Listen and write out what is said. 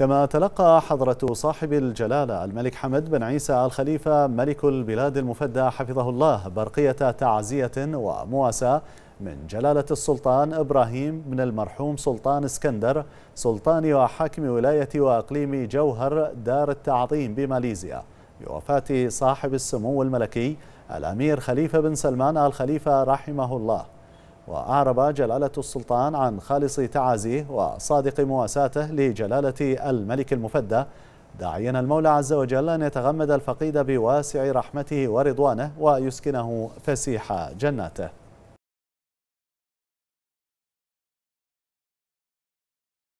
كما تلقى حضرة صاحب الجلالة الملك حمد بن عيسى الخليفة ملك البلاد المفدى حفظه الله برقية تعزية ومواساة من جلالة السلطان إبراهيم من المرحوم سلطان اسكندر سلطان وحاكم ولاية وأقليم جوهر دار التعظيم بماليزيا بوفاة صاحب السمو الملكي الأمير خليفة بن سلمان الخليفة رحمه الله وأعرب جلالة السلطان عن خالص تعازيه وصادق مواساته لجلالة الملك المفدى داعيا المولى عز وجل أن يتغمد الفقيد بواسع رحمته ورضوانه ويسكنه فسيح جناته